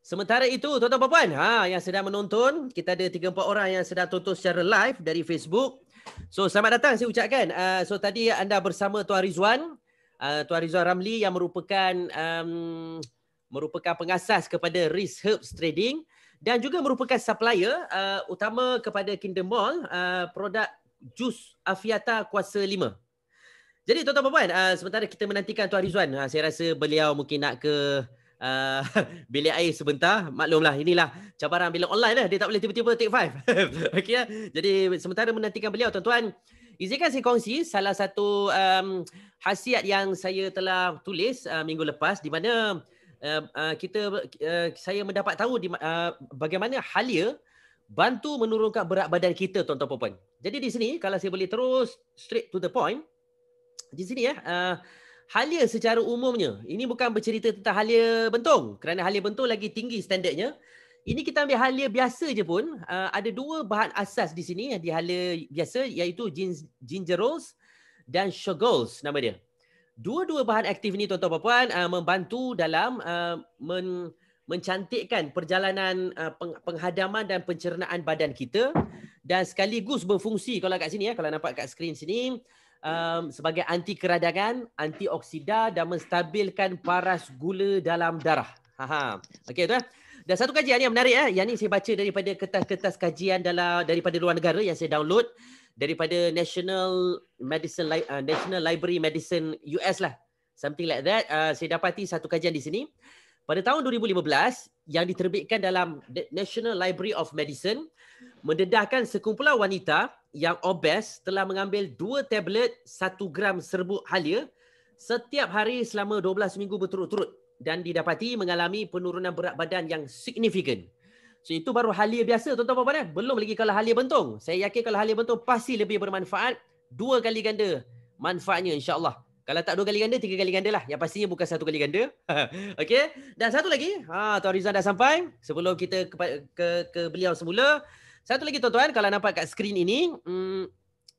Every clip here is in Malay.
Sementara itu, tuan-tuan dan puan, ha yang sedang menonton, kita ada tiga empat orang yang sedang tonton secara live dari Facebook. So, selamat datang saya ucapkan. Uh, so tadi anda bersama Tuan Rizwan, uh, Tuan Rizwan Ramli yang merupakan um, merupakan pengasas kepada Risk Herbs Trading dan juga merupakan supplier uh, utama kepada Kingdom Mall uh, produk jus Afiata Kuasa 5. Jadi tuan-tuan dan puan, uh, sementara kita menantikan Tuan Rizwan, uh, saya rasa beliau mungkin nak ke Ah, bilik air sebentar. Maklumlah inilah cabaran bila online lah. Dia tak boleh tiba-tiba take five. okay, ya? Jadi sementara menantikan beliau tuan-tuan. Izinkan saya kongsi salah satu um, hasiat yang saya telah tulis uh, minggu lepas di mana uh, uh, kita uh, saya mendapat tahu di, uh, bagaimana halia bantu menurunkan berat badan kita tuan-tuan puan-puan. Jadi di sini kalau saya boleh terus straight to the point di sini ya uh, Halia secara umumnya, ini bukan bercerita tentang halia bentong kerana halia bentong lagi tinggi standardnya. Ini kita ambil halia biasa je pun, ah, ada dua bahan asas di sini di halia biasa iaitu ginger rolls dan shogols nama dia. Dua-dua bahan aktif ni tuan-tuan puan-puan ah, membantu dalam ah, mencantikkan perjalanan penghadaman dan pencernaan badan kita dan sekaligus berfungsi kalau kat sini ya, kalau nampak kat skrin sini um, sebagai anti keradangan, antioksida dan menstabilkan paras gula dalam darah. Haha. Okey tu eh. Dan satu kajian yang menarik eh. Yang ni saya baca daripada kertas-kertas kajian dalam daripada luar negara yang saya download daripada National Medicine uh, National Library Medicine US lah. Something like that. Uh, saya dapati satu kajian di sini. Pada tahun 2015 yang diterbitkan dalam National Library of Medicine mendedahkan sekumpulan wanita yang obes telah mengambil dua tablet satu gram serbuk halia setiap hari selama 12 minggu berturut-turut dan didapati mengalami penurunan berat badan yang signifikan. So itu baru halia biasa tuan-tuan puan-puan Belum lagi kalau halia bentong. Saya yakin kalau halia bentong pasti lebih bermanfaat. Dua kali ganda manfaatnya insyaAllah. Kalau tak dua kali ganda, tiga kali ganda lah. Yang pastinya bukan satu kali ganda. okay. Dan satu lagi. Ha, Tuan Rizal dah sampai. Sebelum kita ke, ke, ke beliau semula. Satu lagi tuan-tuan kalau nampak kat skrin ini, hmm,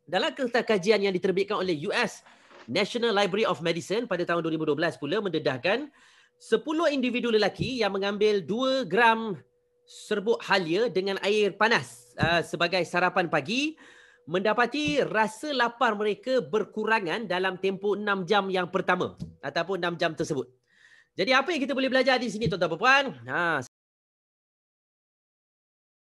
dalam kertas kajian yang diterbitkan oleh US National Library of Medicine pada tahun 2012 pula mendedahkan 10 individu lelaki yang mengambil 2 gram serbuk halia dengan air panas uh, sebagai sarapan pagi mendapati rasa lapar mereka berkurangan dalam tempoh 6 jam yang pertama ataupun 6 jam tersebut. Jadi apa yang kita boleh belajar di sini tuan-tuan dan puan? Ha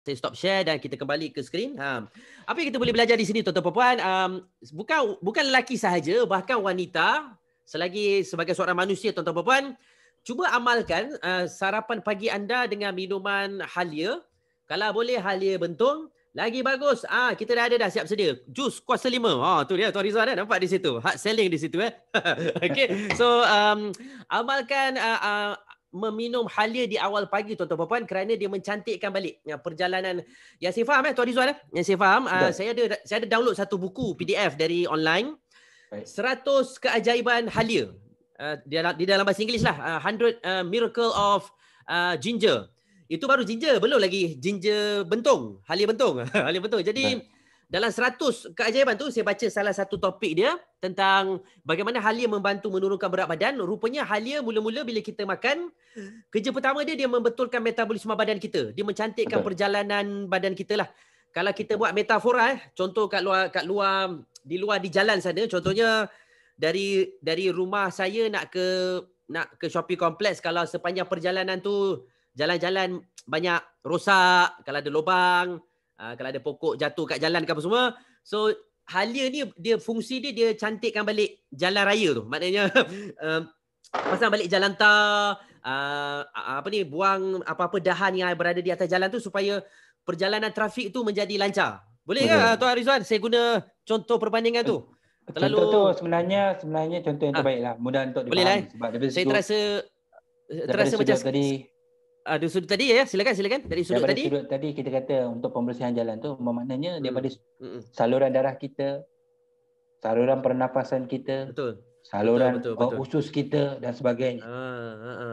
saya stop share dan kita kembali ke skrin. Ha. Apa yang kita boleh belajar di sini tuan-tuan puan-puan? Um, bukan bukan lelaki sahaja, bahkan wanita selagi sebagai seorang manusia tuan-tuan puan-puan, cuba amalkan uh, sarapan pagi anda dengan minuman halia. Kalau boleh halia bentong, lagi bagus. Ah ha, kita dah ada dah siap sedia. Jus kuasa lima. Ha tu dia Tuan Rizal dah eh, nampak di situ. Hard selling di situ eh. Okey. So um, amalkan uh, uh meminum halia di awal pagi tuan-tuan puan-puan kerana dia mencantikkan balik ya, perjalanan yang saya faham eh tuan Rizwan eh yang saya faham uh, saya ada saya ada download satu buku PDF dari online Baik. 100 keajaiban halia uh, di dalam di dalam bahasa Inggeris lah uh, ah, 100 uh, miracle of uh, ginger itu baru ginger belum lagi ginger bentong halia bentong halia bentong jadi Baik dalam 100 keajaiban tu saya baca salah satu topik dia tentang bagaimana halia membantu menurunkan berat badan rupanya halia mula-mula bila kita makan kerja pertama dia dia membetulkan metabolisme badan kita dia mencantikkan Betul. perjalanan badan kita lah kalau kita buat metafora eh contoh kat luar kat luar di luar di jalan sana contohnya dari dari rumah saya nak ke nak ke shopping kompleks. kalau sepanjang perjalanan tu jalan-jalan banyak rosak kalau ada lubang uh, kalau ada pokok jatuh kat jalan ke apa semua so halia ni dia fungsi dia dia cantikkan balik jalan raya tu maknanya uh, um, pasang balik jalan tar uh, apa ni buang apa-apa dahan yang berada di atas jalan tu supaya perjalanan trafik tu menjadi lancar boleh ke tuan Rizwan saya guna contoh perbandingan tu Terlalu... contoh tu sebenarnya sebenarnya contoh yang ah. terbaik lah mudah untuk dipahami boleh lah, eh. saya terasa terasa macam ada sudut tadi ya silakan silakan dari sudut daripada tadi sudut tadi kita kata untuk pembersihan jalan tu maknanya hmm. daripada hmm. saluran darah kita saluran pernafasan kita betul saluran betul, betul, betul. usus kita dan sebagainya. Ha, ha, ha.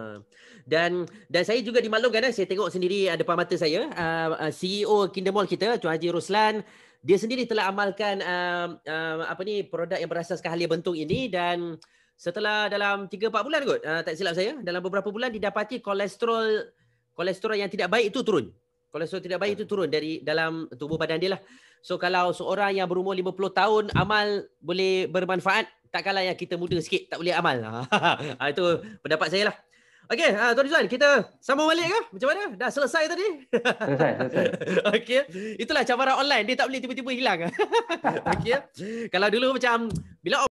Dan dan saya juga dimaklumkan eh, saya tengok sendiri ada depan mata saya uh, CEO Kinder Mall kita Tuan Haji Ruslan dia sendiri telah amalkan uh, uh, apa ni produk yang berasaskan halia bentuk ini dan setelah dalam 3 4 bulan kot uh, tak silap saya dalam beberapa bulan didapati kolesterol kolesterol yang tidak baik itu turun. Kolesterol tidak baik itu turun dari dalam tubuh badan dia lah. So kalau seorang yang berumur 50 tahun amal boleh bermanfaat, tak kalah yang kita muda sikit tak boleh amal. Ha, ha, itu pendapat saya lah. Okey, ha, Tuan Rizwan, kita sama balik ke? Macam mana? Dah selesai tadi? Selesai, selesai. Okey. Itulah cabaran online. Dia tak boleh tiba-tiba hilang. Okey. Kalau dulu macam, bila